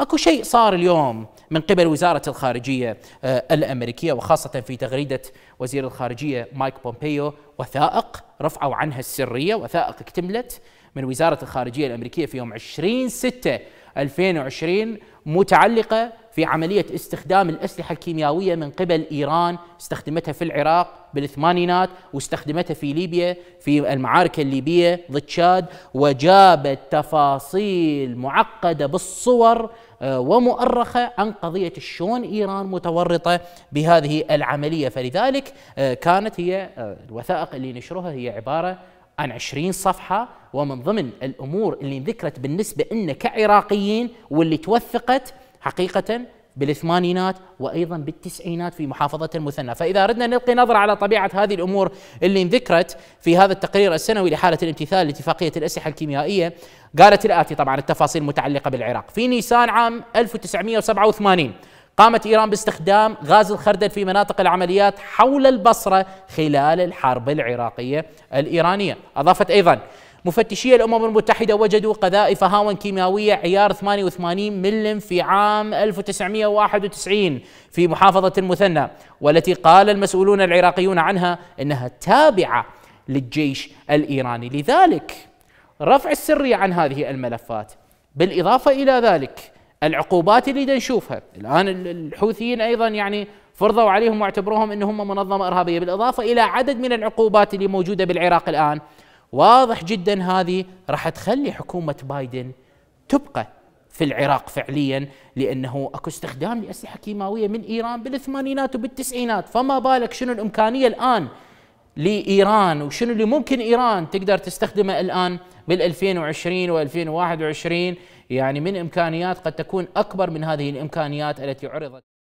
اكو شيء صار اليوم من قبل وزاره الخارجيه آه، الامريكيه وخاصه في تغريده وزير الخارجيه مايك بومبيو وثائق رفعوا عنها السريه وثائق اكتملت من وزاره الخارجيه الامريكيه في يوم 20 6 2020 متعلقه في عملية استخدام الأسلحة الكيميائية من قبل إيران استخدمتها في العراق بالثمانينات واستخدمتها في ليبيا في المعارك الليبية ضد تشاد وجابت تفاصيل معقدة بالصور آه، ومؤرخة عن قضية الشون إيران متورطة بهذه العملية فلذلك آه، كانت هي آه، الوثائق اللي نشرها هي عبارة عن 20 صفحة ومن ضمن الأمور اللي ذكرت بالنسبة لنا كعراقيين واللي توثقت حقيقة بالثمانينات وايضا بالتسعينات في محافظه المثنى، فاذا اردنا نلقي نظره على طبيعه هذه الامور اللي انذكرت في هذا التقرير السنوي لحاله الامتثال لاتفاقيه الاسلحه الكيميائيه، قالت الاتي طبعا التفاصيل المتعلقه بالعراق، في نيسان عام 1987 قامت ايران باستخدام غاز الخردل في مناطق العمليات حول البصره خلال الحرب العراقيه الايرانيه، اضافت ايضا مفتشي الأمم المتحدة وجدوا قذائف هاون كيماوية عيار 88 ملم في عام 1991 في محافظة المثنى والتي قال المسؤولون العراقيون عنها أنها تابعة للجيش الإيراني لذلك رفع السرية عن هذه الملفات بالإضافة إلى ذلك العقوبات اللي نشوفها الآن الحوثيين أيضا يعني فرضوا عليهم واعتبروهم أنهم منظمة إرهابية بالإضافة إلى عدد من العقوبات اللي موجودة بالعراق الآن واضح جدا هذه راح تخلي حكومه بايدن تبقى في العراق فعليا لانه اكو استخدام لاسلحه كيماويه من ايران بالثمانينات وبالتسعينات فما بالك شنو الامكانيه الان لايران وشنو اللي ممكن ايران تقدر تستخدمه الان بال 2020 و2021 يعني من امكانيات قد تكون اكبر من هذه الامكانيات التي عرضت